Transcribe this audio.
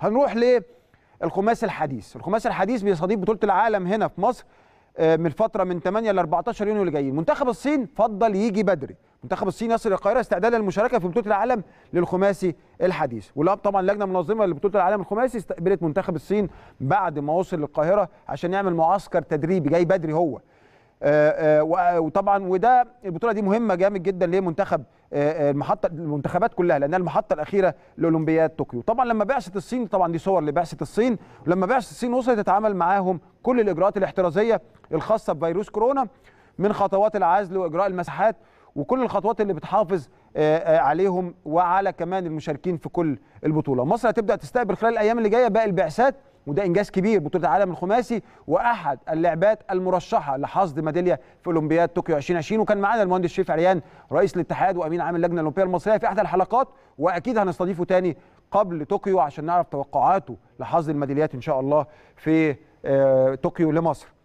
هنروح للخماس الحديث الخماس الحديث بيستضيف بطوله العالم هنا في مصر آه، من فتره من 8 ل 14 يونيو اللي جايين منتخب الصين فضل يجي بدري منتخب الصين يصل القاهره استعدادا للمشاركه في بطوله العالم للخماسي الحديث ولاب طبعا لجنه منظمه لبطوله العالم الخماسي استقبلت منتخب الصين بعد ما وصل للقاهره عشان يعمل معسكر تدريبي جاي بدري هو آه، آه، آه، وطبعا وده البطوله دي مهمه جامد جدا لمنتخب المحطه المنتخبات كلها لانها المحطه الاخيره لاولمبياد طوكيو طبعا لما بعثه الصين طبعا دي صور لبعثه الصين ولما بعثه الصين وصلت تتعامل معاهم كل الاجراءات الاحترازيه الخاصه بفيروس كورونا من خطوات العزل واجراء المساحات وكل الخطوات اللي بتحافظ عليهم وعلى كمان المشاركين في كل البطوله مصر هتبدا تستقبل خلال الايام اللي جايه باقي البعثات وده انجاز كبير بطوله العالم الخماسي واحد اللعبات المرشحه لحصد ميداليه في اولمبياد طوكيو 2020 وكان معانا المهندس شريف عريان رئيس الاتحاد وامين عام اللجنه الاولمبيه المصريه في احدى الحلقات واكيد هنستضيفه تاني قبل طوكيو عشان نعرف توقعاته لحصد الميداليات ان شاء الله في آه، طوكيو لمصر